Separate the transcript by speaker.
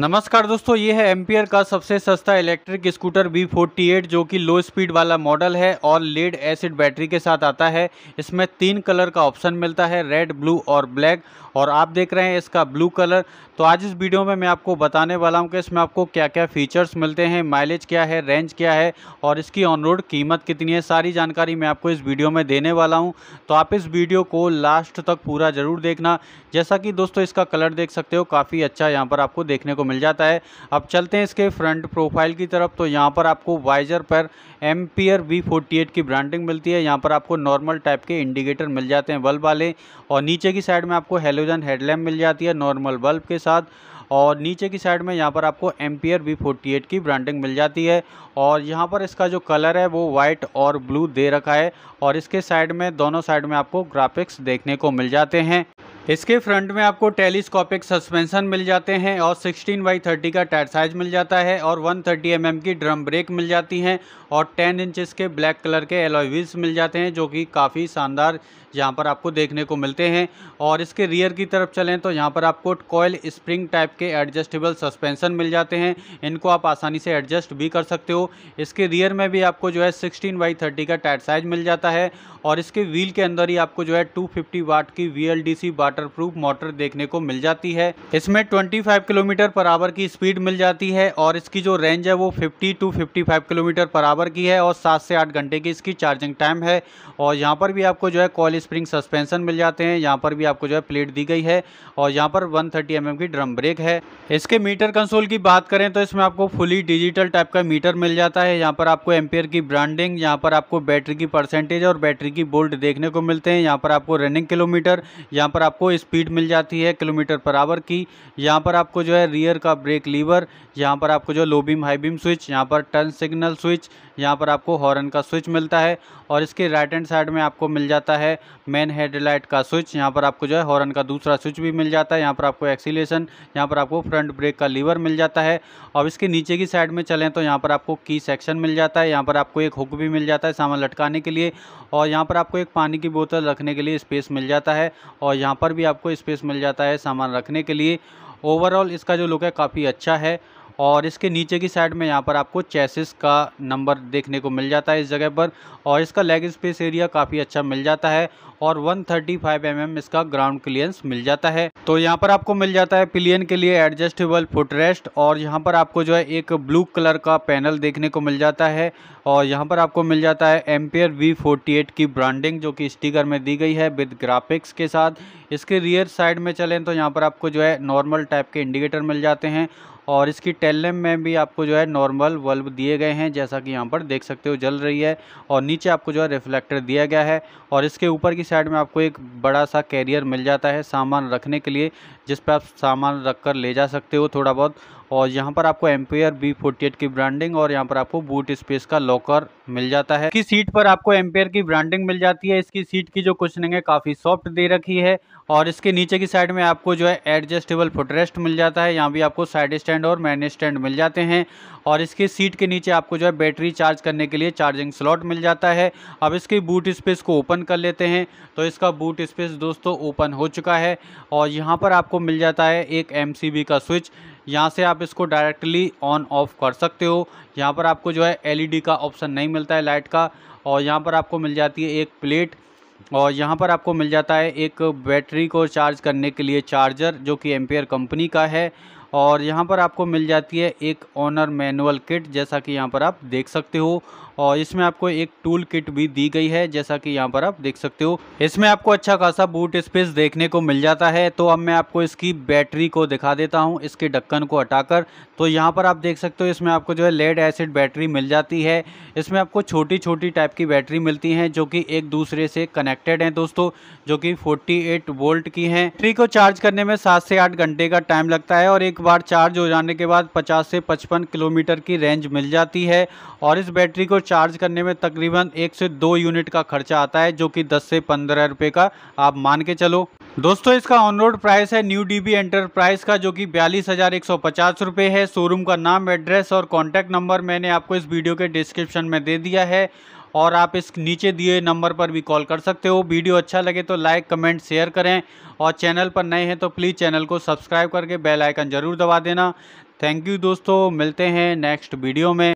Speaker 1: नमस्कार दोस्तों ये है एम्पियर का सबसे सस्ता electric scooter B forty eight जो कि लो स्पीड वाला मॉडल है और लेड एसिड बैटरी के साथ आता है इसमें तीन कलर का ऑप्शन मिलता है रेड ब्लू और ब्लैक और आप देख रहे हैं इसका ब्लू कलर तो आज इस वीडियो में मैं आपको बताने वाला हूं कि इसमें आपको क्या क्या फीचर्स मिलते हैं माइलेज क्या है रेंज क्या है और इसकी ऑन रोड कीमत कितनी है सारी जानकारी मैं आपको इस वीडियो में देने वाला हूं तो आप इस वीडियो को लास्ट तक पूरा ज़रूर देखना जैसा कि दोस्तों इसका कलर देख सकते हो काफ़ी अच्छा यहाँ पर आपको देखने को मिल जाता है अब चलते हैं इसके फ्रंट प्रोफाइल की तरफ तो यहाँ पर आपको वाइजर पर एम पी की ब्रांडिंग मिलती है यहाँ पर आपको नॉर्मल टाइप के इंडिकेटर मिल जाते हैं बल्ब वाले और नीचे की साइड में आपको हेलोजन हेडलैम्प मिल जाती है नॉर्मल बल्ब के साथ और नीचे की साइड में यहाँ पर आपको एम्पियर वी फोर्टी एट की ब्रांडिंग मिल जाती है और यहाँ पर इसका जो कलर है वो वाइट और ब्लू दे रखा है और इसके साइड में दोनों साइड में आपको ग्राफिक्स देखने को मिल जाते हैं इसके फ्रंट में आपको टेलीस्कोपिक सस्पेंशन मिल जाते हैं और 16 बाई थर्टी का टायर साइज मिल जाता है और 130 थर्टी mm की ड्रम ब्रेक मिल जाती हैं और 10 इंच के ब्लैक कलर के एलॉय व्हील्स मिल जाते हैं जो कि काफ़ी शानदार यहाँ पर आपको देखने को मिलते हैं और इसके रियर की तरफ चलें तो यहाँ पर आपको कॉयल स्प्रिंग टाइप के एडजस्टेबल सस्पेंसन मिल जाते हैं इनको आप आसानी से एडजस्ट भी कर सकते हो इसके रियर में भी आपको जो है सिक्सटीन बाई थर्टी का टायर साइज मिल जाता है और इसके व्हील के अंदर ही आपको जो है टू फिफ्टी वाट की V L D C watt waterproof motor देखने को मिल जाती है इसमें 25 किलोमीटर पर आवर की स्पीड मिल जाती है और इसकी जो रेंज है वो 50 टू 55 किलोमीटर पर आवर की है और सात से आठ घंटे की इसकी चार्जिंग टाइम है और यहाँ पर भी आपको जो है कॉल स्प्रिंग सस्पेंसन मिल जाते हैं यहाँ पर भी आपको जो है प्लेट दी गई है और यहाँ पर वन थर्टी mm की ड्रम ब्रेक है इसके मीटर कंसोल की बात करें तो इसमें आपको फुली डिजिटल टाइप का मीटर मिल जाता है यहाँ पर आपको एम्पेयर की ब्रांडिंग यहाँ पर आपको बैटरी की परसेंटेज और बैटरी की बोल्ट देखने को मिलते हैं यहाँ पर आपको रनिंग किलोमीटर यहाँ पर आपको स्पीड मिल जाती है किलोमीटर पर आवर की यहाँ पर आपको जो है रियर का ब्रेक लीवर यहाँ पर आपको जो low beam high beam switch यहाँ पर टर्न सिग्नल स्विच यहाँ पर आपको हॉर्न का स्विच मिलता है और इसके राइट हैंड साइड में आपको मिल जाता है मेन हेडलाइट का स्विच यहाँ पर आपको जो है हॉर्न का दूसरा स्विच भी मिल जाता है यहाँ पर आपको एक्सीलेशन यहाँ पर आपको फ्रंट ब्रेक का लीवर मिल जाता है और इसके नीचे की साइड में चलें तो यहाँ पर आपको की सेक्शन मिल जाता है यहाँ पर आपको एक हुक भी मिल जाता है सामान लटकाने के लिए और यहाँ पर आपको एक पानी की बोतल रखने के लिए स्पेस मिल जाता है और यहाँ पर भी आपको स्पेस मिल जाता है सामान रखने के लिए ओवरऑल इसका जो लुक है काफ़ी अच्छा है और इसके नीचे की साइड में यहाँ पर आपको चेसिस का नंबर देखने को मिल जाता है इस जगह पर और इसका लेग स्पेस एरिया काफ़ी अच्छा मिल जाता है और 135 mm इसका ग्राउंड क्लियरेंस मिल जाता है तो यहाँ पर आपको मिल जाता है पिलियन के लिए एडजस्टेबल फुटरेस्ट और यहाँ पर आपको जो है एक ब्लू कलर का पैनल देखने को मिल जाता है और यहाँ पर आपको मिल जाता है एम्पियर वी फोर्टी की ब्रांडिंग जो कि स्टिकर में दी गई है विद ग्राफिक्स के साथ इसके रियर साइड में चलें तो यहाँ पर आपको जो है नॉर्मल टाइप के इंडिकेटर मिल जाते हैं और इसकी टेलम में भी आपको जो है नॉर्मल बल्ब दिए गए हैं जैसा कि यहाँ पर देख सकते हो जल रही है और नीचे आपको जो है रिफ्लेक्टर दिया गया है और इसके ऊपर की साइड में आपको एक बड़ा सा कैरियर मिल जाता है सामान रखने के लिए जिस पर आप सामान रख कर ले जा सकते हो थोड़ा बहुत और यहाँ पर आपको एम्पेयर बी फोर्टी की ब्रांडिंग और यहाँ पर आपको बूट स्पेस का लॉकर मिल जाता है इसकी सीट पर आपको एम्पेयर की ब्रांडिंग मिल जाती है इसकी सीट की जो कुशनिंग है काफ़ी सॉफ्ट दे रखी है और इसके नीचे की साइड में आपको जो है एडजस्टेबल फुटरेस्ट मिल जाता है यहाँ भी आपको साइड स्टैंड और मैन स्टैंड मिल जाते हैं और इसके सीट के नीचे आपको जो है बैटरी चार्ज करने के लिए चार्जिंग स्लॉट मिल जाता है अब इसकी बूट स्पेस को ओपन कर लेते हैं तो इसका बूट स्पेस दोस्तों ओपन हो चुका है और यहाँ पर आपको मिल जाता है एक एम का स्विच यहाँ से आप इसको डायरेक्टली ऑन ऑफ कर सकते हो यहाँ पर आपको जो है एलईडी e का ऑप्शन नहीं मिलता है लाइट का और यहाँ पर आपको मिल जाती है एक प्लेट और यहाँ पर आपको मिल जाता है एक बैटरी को चार्ज करने के लिए चार्जर जो कि एम्पेयर कंपनी का है और यहाँ पर आपको मिल जाती है एक ऑनर मैनुअल किट जैसा कि यहाँ पर आप देख सकते हो और इसमें आपको एक टूल किट भी दी गई है जैसा कि यहाँ पर आप देख सकते हो इसमें आपको अच्छा खासा बूट स्पेस देखने को मिल जाता है तो अब मैं आपको इसकी बैटरी को दिखा देता हूँ इसके ढक्कन को हटाकर तो यहाँ पर आप देख सकते हो इसमें आपको जो है लेड एसिड बैटरी मिल जाती है इसमें आपको छोटी छोटी टाइप की बैटरी मिलती हैं जो कि एक दूसरे से कनेक्टेड हैं दोस्तों जो कि फोर्टी वोल्ट की हैं बैटरी को चार्ज करने में सात से आठ घंटे का टाइम लगता है और एक बार चार्ज हो जाने के बाद पचास से पचपन किलोमीटर की रेंज मिल जाती है और इस बैटरी को चार्ज करने में तकरीबन एक से दो यूनिट का खर्चा आता है जो कि दस से पंद्रह रुपये का आप मान के चलो दोस्तों इसका ऑन रोड प्राइस है न्यू डीबी एंटरप्राइज का जो कि बयालीस हज़ार एक सौ पचास रुपये है शोरूम का नाम एड्रेस और कॉन्टैक्ट नंबर मैंने आपको इस वीडियो के डिस्क्रिप्शन में दे दिया है और आप इस नीचे दिए नंबर पर भी कॉल कर सकते हो वीडियो अच्छा लगे तो लाइक कमेंट शेयर करें और चैनल पर नए हैं तो प्लीज़ चैनल को सब्सक्राइब करके बेल आइकन ज़रूर दबा देना थैंक यू दोस्तों मिलते हैं नेक्स्ट वीडियो में